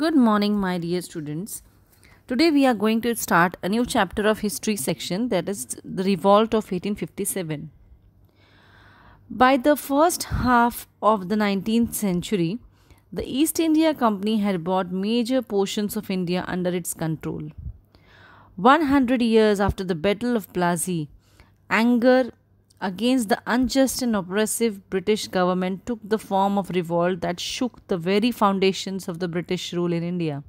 Good morning my dear students. Today we are going to start a new chapter of history section that is the revolt of 1857. By the first half of the 19th century, the East India Company had bought major portions of India under its control. 100 years after the Battle of Plassey, anger against the unjust and oppressive British government took the form of revolt that shook the very foundations of the British rule in India.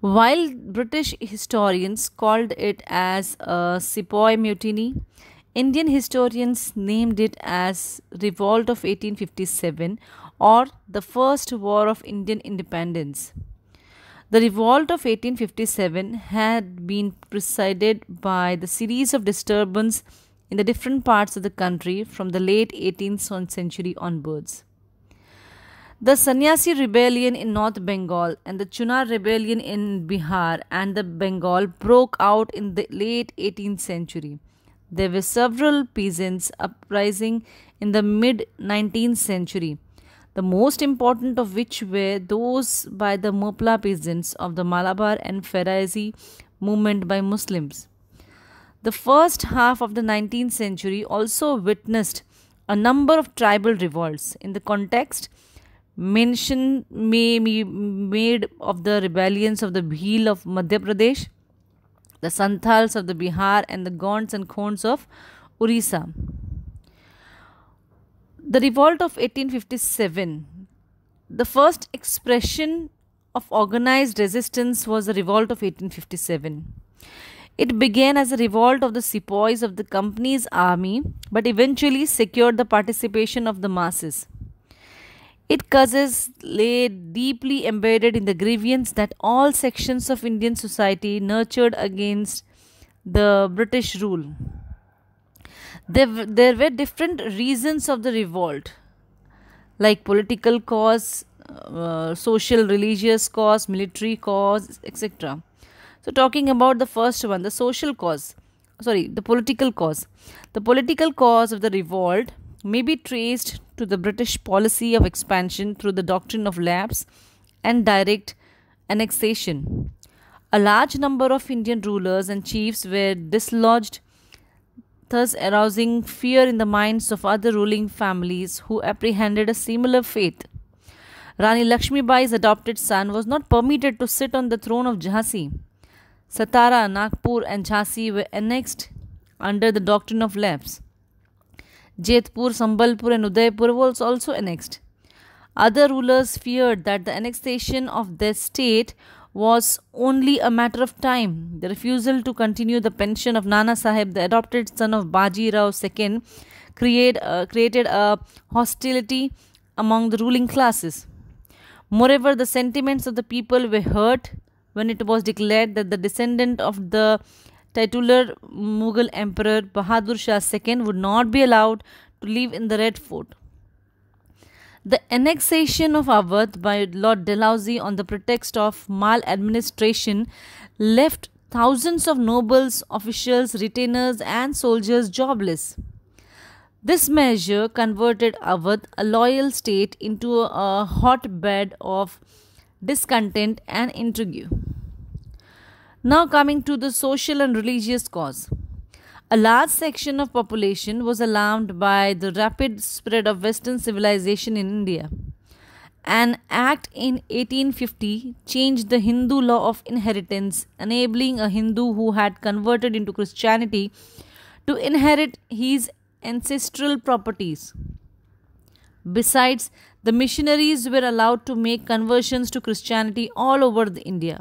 While British historians called it as a sepoy mutiny, Indian historians named it as Revolt of 1857 or the First War of Indian Independence. The revolt of 1857 had been preceded by the series of disturbance in the different parts of the country from the late 18th century onwards. The Sanyasi rebellion in North Bengal and the Chunar rebellion in Bihar and the Bengal broke out in the late 18th century. There were several peasants uprising in the mid 19th century, the most important of which were those by the Mopla peasants of the Malabar and Feraizi movement by Muslims. The first half of the 19th century also witnessed a number of tribal revolts. In the context, mention may be made of the rebellions of the Bhil of Madhya Pradesh, the Santals of the Bihar, and the Gonds and Khonds of Orissa. The revolt of 1857, the first expression of organized resistance was the revolt of 1857. It began as a revolt of the sepoys of the company's army, but eventually secured the participation of the masses. Its causes lay deeply embedded in the grievance that all sections of Indian society nurtured against the British rule. There, there were different reasons of the revolt, like political cause, uh, social, religious cause, military cause, etc. So talking about the first one, the social cause, sorry, the political cause. The political cause of the revolt may be traced to the British policy of expansion through the doctrine of lapse and direct annexation. A large number of Indian rulers and chiefs were dislodged, thus arousing fear in the minds of other ruling families who apprehended a similar fate. Rani Lakshmibai's adopted son was not permitted to sit on the throne of Jhansi Satara, Nagpur, and Jhansi were annexed under the doctrine of lapse. Jaitpur, Sambalpur, and Udaipur were also annexed. Other rulers feared that the annexation of their state was only a matter of time. The refusal to continue the pension of Nana Sahib, the adopted son of Baji Rao II, create, uh, created a hostility among the ruling classes. Moreover, the sentiments of the people were hurt when it was declared that the descendant of the titular Mughal emperor Bahadur Shah II would not be allowed to live in the Red Fort. The annexation of Awadh by Lord Dalhousie on the pretext of maladministration left thousands of nobles, officials, retainers, and soldiers jobless. This measure converted Awadh, a loyal state, into a hotbed of discontent, and intrigue. Now coming to the social and religious cause. A large section of population was alarmed by the rapid spread of western civilization in India. An act in 1850 changed the Hindu law of inheritance, enabling a Hindu who had converted into Christianity to inherit his ancestral properties. Besides, the missionaries were allowed to make conversions to Christianity all over India.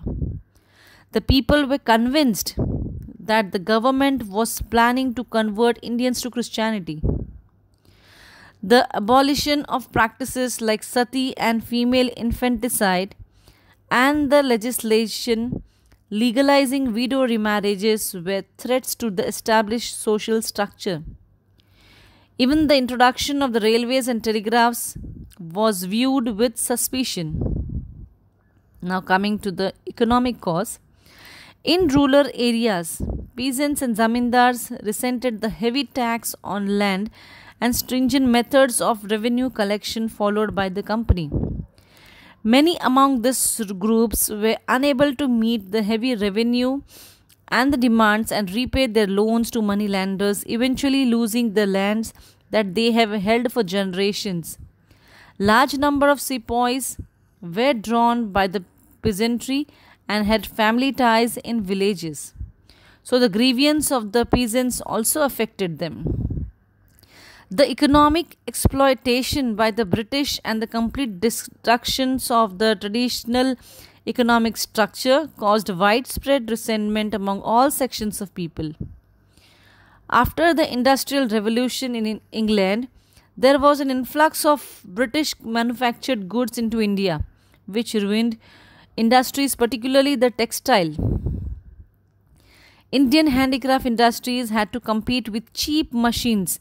The people were convinced that the government was planning to convert Indians to Christianity. The abolition of practices like sati and female infanticide and the legislation legalizing widow remarriages were threats to the established social structure. Even the introduction of the railways and telegraphs was viewed with suspicion. Now, coming to the economic cause. In rural areas, peasants and zamindars resented the heavy tax on land and stringent methods of revenue collection followed by the company. Many among these groups were unable to meet the heavy revenue and the demands and repay their loans to moneylenders, eventually losing the lands that they have held for generations. Large number of sepoys were drawn by the peasantry and had family ties in villages. So the grievance of the peasants also affected them. The economic exploitation by the British and the complete destructions of the traditional economic structure caused widespread resentment among all sections of people. After the Industrial Revolution in England, there was an influx of British manufactured goods into India, which ruined industries, particularly the textile. Indian handicraft industries had to compete with cheap machines,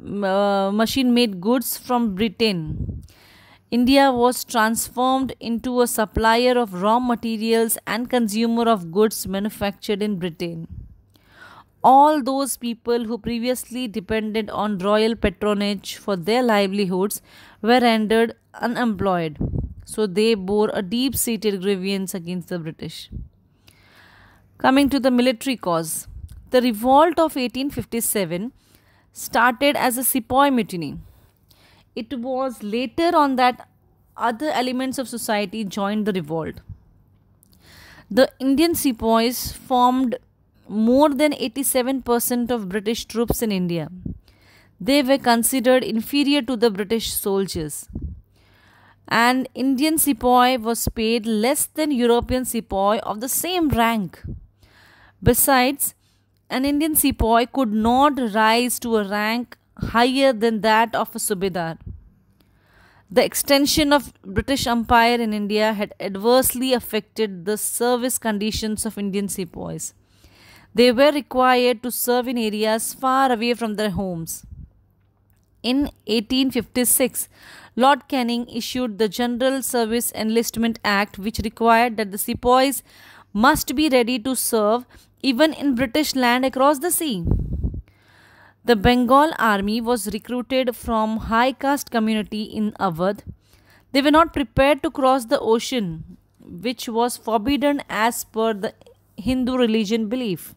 uh, machine made goods from Britain. India was transformed into a supplier of raw materials and consumer of goods manufactured in Britain all those people who previously depended on royal patronage for their livelihoods were rendered unemployed, so they bore a deep seated grievance against the British. Coming to the military cause, the revolt of 1857 started as a sepoy mutiny. It was later on that other elements of society joined the revolt. The Indian sepoys formed more than 87% of British troops in India. They were considered inferior to the British soldiers. An Indian sepoy was paid less than European sepoy of the same rank. Besides, an Indian sepoy could not rise to a rank higher than that of a subedar. The extension of British Empire in India had adversely affected the service conditions of Indian sepoys. They were required to serve in areas far away from their homes. In 1856, Lord Canning issued the General Service Enlistment Act, which required that the sepoys must be ready to serve even in British land across the sea. The Bengal army was recruited from high caste community in Awadh. They were not prepared to cross the ocean, which was forbidden as per the Hindu religion belief.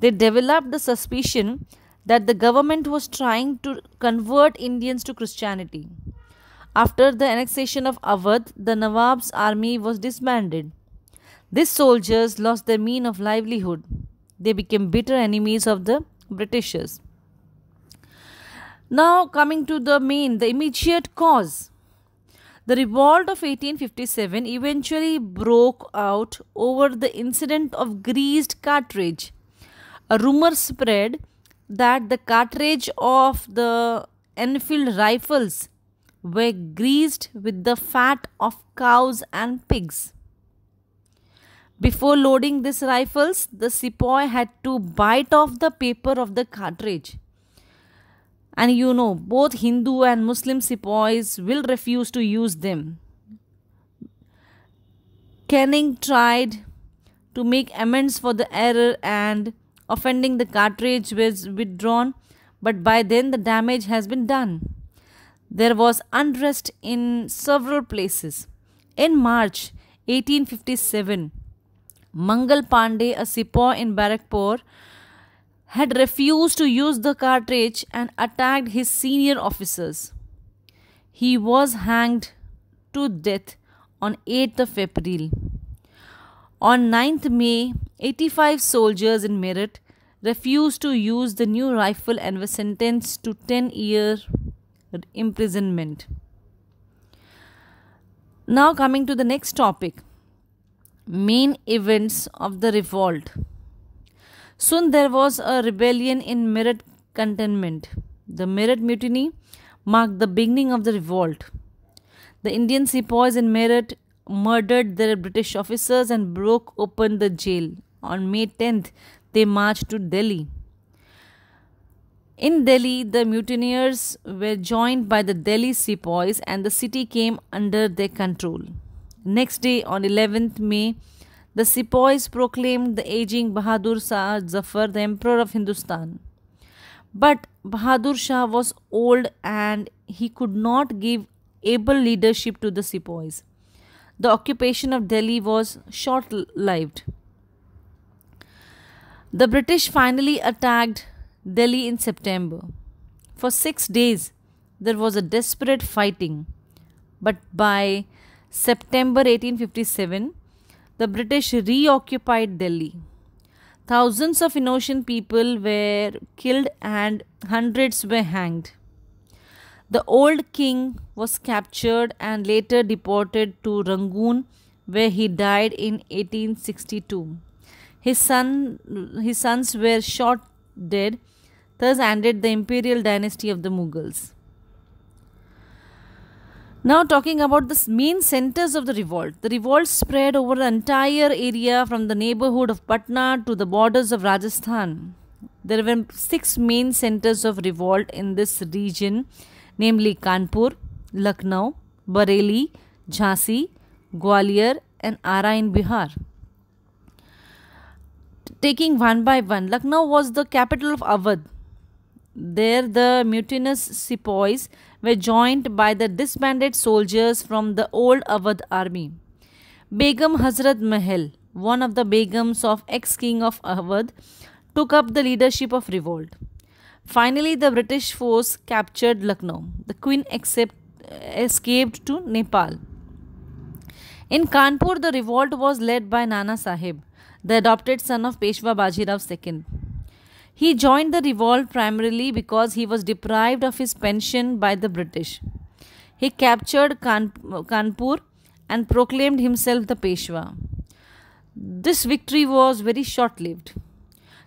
They developed the suspicion that the government was trying to convert Indians to Christianity. After the annexation of Awadh, the Nawab's army was disbanded. These soldiers lost their mean of livelihood. They became bitter enemies of the Britishers. Now, coming to the main, the immediate cause. The revolt of 1857 eventually broke out over the incident of greased cartridge a rumor spread that the cartridge of the Enfield rifles were greased with the fat of cows and pigs. Before loading these rifles, the sepoy had to bite off the paper of the cartridge. And you know, both Hindu and Muslim sepoys will refuse to use them. Canning tried to make amends for the error and offending the cartridge was withdrawn, but by then the damage has been done. There was unrest in several places. In March 1857, Mangal Pandey, a sepoy in Barakpur, had refused to use the cartridge and attacked his senior officers. He was hanged to death on 8th of April. On 9th May, 85 soldiers in Meerut refused to use the new rifle and were sentenced to 10 year imprisonment. Now coming to the next topic main events of the revolt. Soon there was a rebellion in Meerut cantonment. The Meerut mutiny marked the beginning of the revolt. The Indian sepoys in Meerut murdered their British officers and broke open the jail. On May 10th, they marched to Delhi. In Delhi, the mutineers were joined by the Delhi sepoys and the city came under their control. Next day, on 11th May, the sepoys proclaimed the aging Bahadur Shah Zafar the Emperor of Hindustan. But Bahadur Shah was old and he could not give able leadership to the sepoys the occupation of Delhi was short lived. The British finally attacked Delhi in September. For six days, there was a desperate fighting, but by September 1857, the British reoccupied Delhi. Thousands of innocent people were killed and hundreds were hanged. The old king was captured and later deported to Rangoon where he died in 1862. His, son, his sons were shot dead, thus ended the imperial dynasty of the Mughals. Now, talking about the main centers of the revolt. The revolt spread over the entire area from the neighborhood of Patna to the borders of Rajasthan. There were six main centers of revolt in this region namely Kanpur, Lucknow, Bareilly, Jhansi, Gwalior and Ara in Bihar. Taking one by one, Lucknow was the capital of Awadh. There the mutinous sepoys were joined by the disbanded soldiers from the old Awadh army. Begum Hazrat Mahal, one of the Begums of ex-king of Awadh, took up the leadership of revolt. Finally, the British force captured Lucknow. The queen escaped to Nepal. In Kanpur, the revolt was led by Nana Sahib, the adopted son of Peshwa Bajirao II. He joined the revolt primarily because he was deprived of his pension by the British. He captured Kanpur and proclaimed himself the Peshwa. This victory was very short lived.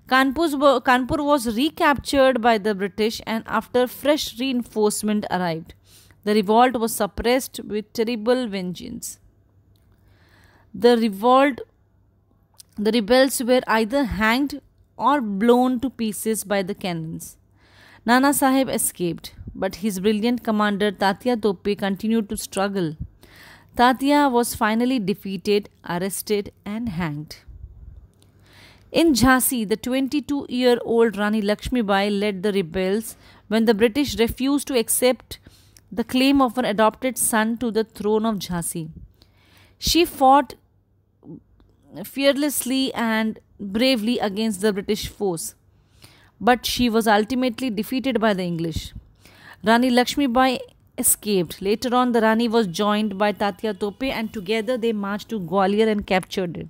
Kanpur, was recaptured by the British and after fresh reinforcement arrived. The revolt was suppressed with terrible vengeance. The revolt the rebels were either hanged or blown to pieces by the cannons. Nana Sahib escaped, but his brilliant commander Tatya Tope continued to struggle. Tatya was finally defeated, arrested, and hanged. In Jhansi, the 22 year old Rani Lakshmibai led the rebels when the British refused to accept the claim of an adopted son to the throne of Jhansi. She fought fearlessly and bravely against the British force, but she was ultimately defeated by the English. Rani Lakshmibai escaped. Later on, the Rani was joined by Tatya Tope and together they marched to Gwalior and captured it.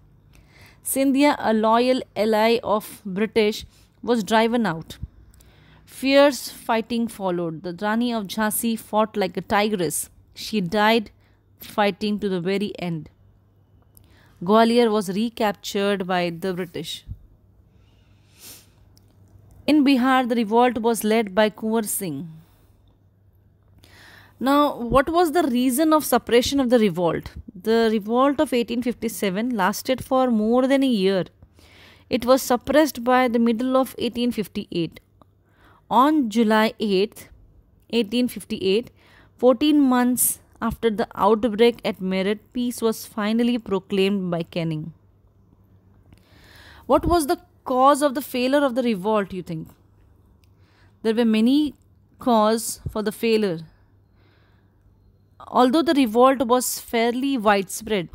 Scindia, a loyal ally of British, was driven out. Fierce fighting followed. The Rani of Jhansi fought like a tigress. She died fighting to the very end. Gwalior was recaptured by the British. In Bihar, the revolt was led by Kumar Singh. Now, what was the reason of suppression of the revolt? The revolt of 1857 lasted for more than a year. It was suppressed by the middle of 1858. On July 8, 1858, 14 months after the outbreak at Merritt, peace was finally proclaimed by Canning. What was the cause of the failure of the revolt, you think? There were many causes for the failure although the revolt was fairly widespread,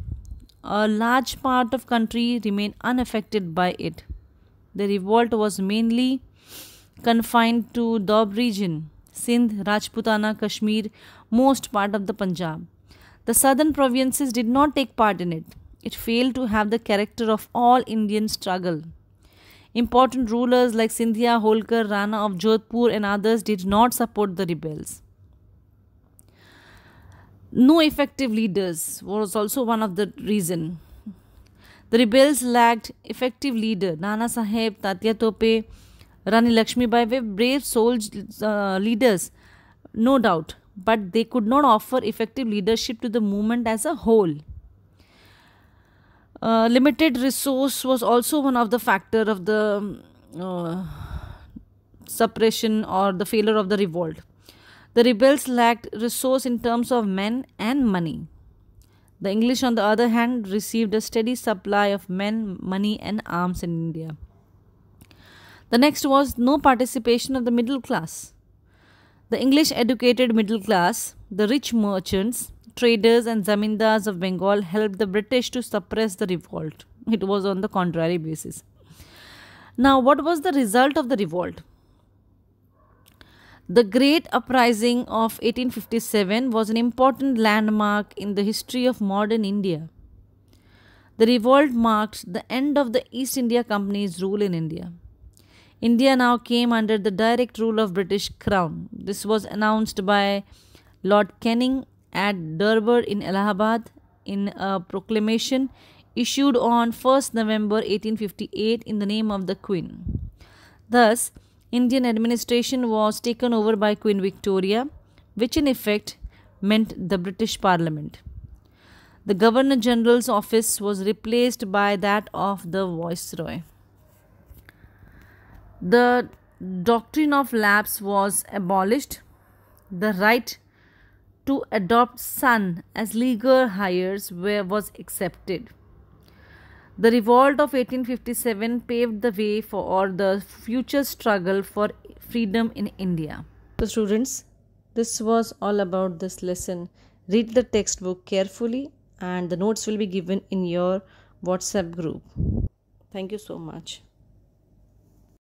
a large part of country remained unaffected by it. The revolt was mainly confined to Dob region, Sindh, Rajputana, Kashmir, most part of the Punjab. The southern provinces did not take part in it. It failed to have the character of all Indian struggle. Important rulers like sindhia Holkar, Rana of Jodhpur and others did not support the rebels no effective leaders was also one of the reason. The rebels lacked effective leader. Nana Saheb, Tatya Tope, Rani Lakshmibai were brave soldiers, uh, leaders, no doubt, but they could not offer effective leadership to the movement as a whole. Uh, limited resource was also one of the factor of the uh, suppression or the failure of the revolt. The rebels lacked resource in terms of men and money. The English, on the other hand, received a steady supply of men, money, and arms in India. The next was no participation of the middle class. The English educated middle class, the rich merchants, traders, and zamindars of Bengal helped the British to suppress the revolt. It was on the contrary basis. Now, what was the result of the revolt? The Great Uprising of 1857 was an important landmark in the history of modern India. The revolt marked the end of the East India Company's rule in India. India now came under the direct rule of British Crown. This was announced by Lord Canning at Durbar in Allahabad in a proclamation issued on 1st November 1858 in the name of the Queen. Thus, Indian administration was taken over by Queen Victoria, which in effect meant the British Parliament. The Governor General's office was replaced by that of the Viceroy. The doctrine of lapse was abolished. The right to adopt son as legal heirs was accepted. The revolt of 1857 paved the way for the future struggle for freedom in India. So, students, this was all about this lesson. Read the textbook carefully, and the notes will be given in your WhatsApp group. Thank you so much.